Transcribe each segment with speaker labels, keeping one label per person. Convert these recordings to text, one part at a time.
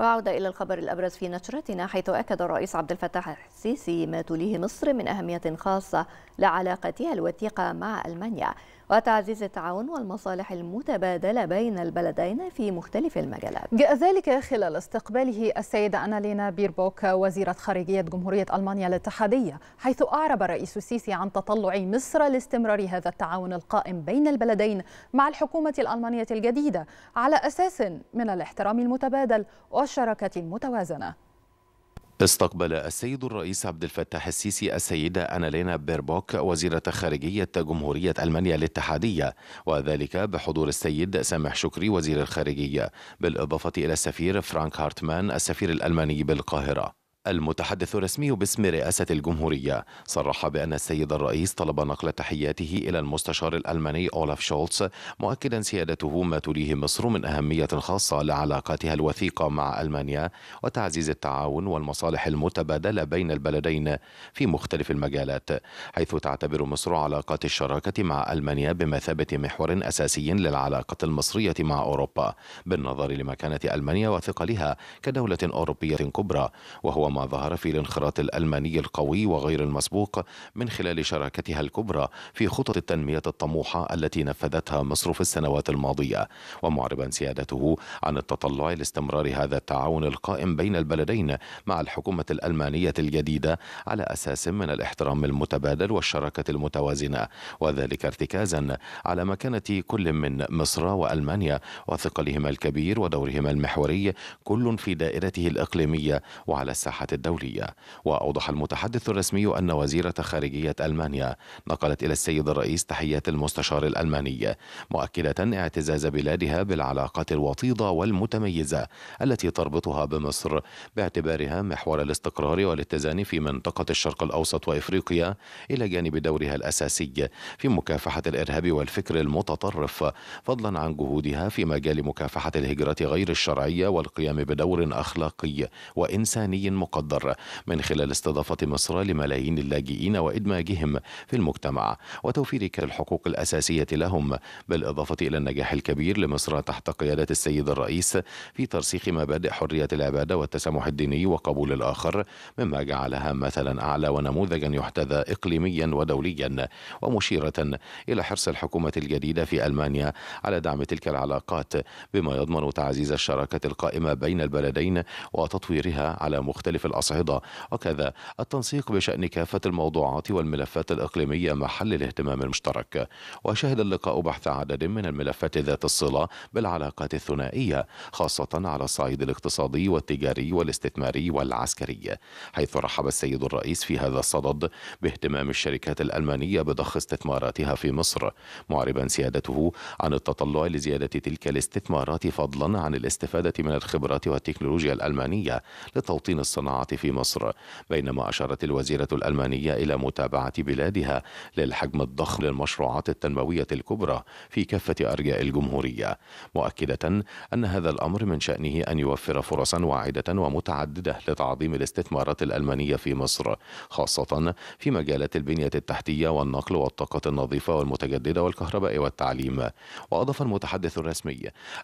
Speaker 1: وعودة إلى الخبر الأبرز في نشرتنا حيث أكد الرئيس عبد الفتاح السيسي ما توليه مصر من أهمية خاصة لعلاقتها الوثيقة مع ألمانيا وتعزيز التعاون والمصالح المتبادلة بين البلدين في مختلف المجالات جاء ذلك خلال استقباله السيدة أنالينا بيربوك وزيرة خارجية جمهورية ألمانيا الاتحادية حيث أعرب الرئيس السيسي عن تطلع مصر لاستمرار هذا التعاون القائم بين البلدين مع الحكومة الألمانية الجديدة على أساس من الاحترام المتبادل والشراكة المتوازنة استقبل السيد الرئيس عبد الفتاح السيسي السيدة أنالينا بيربوك وزيرة خارجية جمهورية ألمانيا الاتحادية وذلك بحضور السيد سامح شكري وزير الخارجية بالإضافة إلى السفير فرانك هارتمان السفير الألماني بالقاهرة المتحدث الرسمي باسم رئاسة الجمهورية صرح بأن السيد الرئيس طلب نقل تحياته إلى المستشار الألماني أولاف شولتز مؤكدا سيادته ما تليه مصر من أهمية خاصة لعلاقاتها الوثيقة مع ألمانيا وتعزيز التعاون والمصالح المتبادلة بين البلدين في مختلف المجالات حيث تعتبر مصر علاقات الشراكة مع ألمانيا بمثابة محور أساسي للعلاقة المصرية مع أوروبا بالنظر لمكانة ألمانيا وثقلها كدولة أوروبية كبرى وهو ما ظهر في الانخراط الألماني القوي وغير المسبوق من خلال شراكتها الكبرى في خطط التنمية الطموحة التي نفذتها مصر في السنوات الماضية ومعربا سيادته عن التطلع لاستمرار هذا التعاون القائم بين البلدين مع الحكومة الألمانية الجديدة على أساس من الاحترام المتبادل والشراكة المتوازنة وذلك ارتكازا على مكانة كل من مصر وألمانيا وثقلهما الكبير ودورهما المحوري كل في دائرته الإقليمية وعلى الساحة الساحة الدولية وأوضح المتحدث الرسمي أن وزيرة خارجية ألمانيا نقلت إلى السيد الرئيس تحيات المستشار الألماني مؤكدة اعتزاز بلادها بالعلاقات الوطيدة والمتميزة التي تربطها بمصر باعتبارها محور الاستقرار والاتزان في منطقة الشرق الأوسط وإفريقيا إلى جانب دورها الأساسي في مكافحة الإرهاب والفكر المتطرف فضلا عن جهودها في مجال مكافحة الهجرة غير الشرعية والقيام بدور أخلاقي وإنساني مختلف المقدر من خلال استضافة مصر لملايين اللاجئين وإدماجهم في المجتمع وتوفير الحقوق الأساسية لهم بالإضافة إلى النجاح الكبير لمصر تحت قيادة السيد الرئيس في ترسيخ مبادئ حرية العبادة والتسامح الديني وقبول الآخر مما جعلها مثلا أعلى ونموذجا يحتذى إقليميا ودوليا ومشيرة إلى حرص الحكومة الجديدة في ألمانيا على دعم تلك العلاقات بما يضمن تعزيز الشراكة القائمة بين البلدين وتطويرها على مختلف مختلف الأصعدة وكذا التنسيق بشأن كافة الموضوعات والملفات الإقليمية محل الاهتمام المشترك وشهد اللقاء بحث عدد من الملفات ذات الصلة بالعلاقات الثنائية خاصة على الصعيد الاقتصادي والتجاري والاستثماري والعسكري حيث رحب السيد الرئيس في هذا الصدد باهتمام الشركات الألمانية بضخ استثماراتها في مصر معربا سيادته عن التطلع لزيادة تلك الاستثمارات فضلا عن الاستفادة من الخبرات والتكنولوجيا الألمانية لتوطين الصناعة الصناعة في مصر بينما أشارت الوزيرة الألمانية إلى متابعة بلادها للحجم الضخم للمشروعات التنموية الكبرى في كافة أرجاء الجمهورية مؤكدة أن هذا الأمر من شأنه أن يوفر فرصا واعدة ومتعددة لتعظيم الاستثمارات الألمانية في مصر خاصة في مجالات البنية التحتية والنقل والطاقة النظيفة والمتجددة والكهرباء والتعليم وأضاف المتحدث الرسمي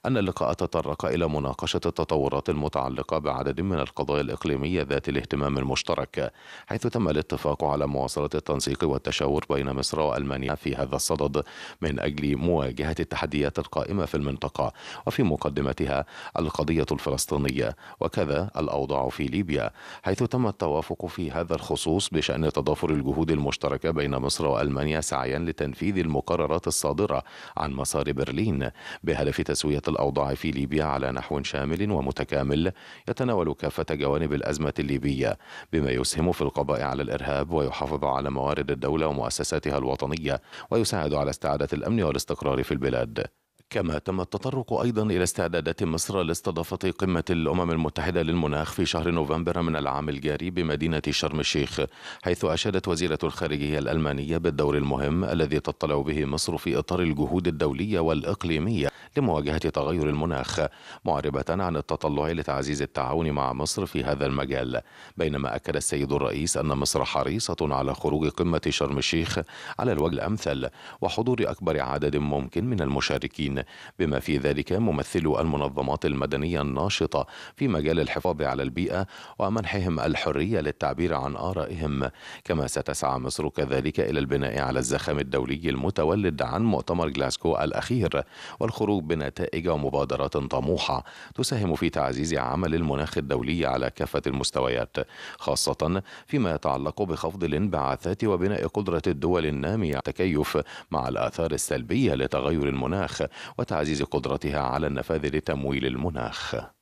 Speaker 1: أن اللقاء تطرق إلى مناقشة التطورات المتعلقة بعدد من القضايا الإقليمية الوطنية ذات الاهتمام المشترك حيث تم الاتفاق على مواصلة التنسيق والتشاور بين مصر وألمانيا في هذا الصدد من أجل مواجهة التحديات القائمة في المنطقة وفي مقدمتها القضية الفلسطينية وكذا الأوضاع في ليبيا حيث تم التوافق في هذا الخصوص بشأن تضافر الجهود المشتركة بين مصر وألمانيا سعيا لتنفيذ المقررات الصادرة عن مسار برلين بهدف تسوية الأوضاع في ليبيا على نحو شامل ومتكامل يتناول كافة جوانب الأزمة الأزمة الليبية بما يسهم في القضاء على الإرهاب ويحافظ على موارد الدولة ومؤسساتها الوطنية ويساعد على استعادة الأمن والاستقرار في البلاد كما تم التطرق أيضا إلى استعدادات مصر لاستضافة قمة الأمم المتحدة للمناخ في شهر نوفمبر من العام الجاري بمدينة شرم الشيخ حيث أشادت وزيرة الخارجية الألمانية بالدور المهم الذي تطلع به مصر في إطار الجهود الدولية والإقليمية لمواجهة تغير المناخ معربة عن التطلع لتعزيز التعاون مع مصر في هذا المجال بينما أكد السيد الرئيس أن مصر حريصة على خروج قمة شرم الشيخ على الوجه الأمثل وحضور أكبر عدد ممكن من المشاركين بما في ذلك ممثلو المنظمات المدنية الناشطة في مجال الحفاظ على البيئة ومنحهم الحرية للتعبير عن آرائهم كما ستسعى مصر كذلك إلى البناء على الزخم الدولي المتولد عن مؤتمر جلاسكو الأخير والخروج بنتائج ومبادرات طموحة تساهم في تعزيز عمل المناخ الدولي على كافة المستويات خاصة فيما يتعلق بخفض الانبعاثات وبناء قدرة الدول النامية على التكيف مع الآثار السلبية لتغير المناخ وتعزيز قدرتها على النفاذ لتمويل المناخ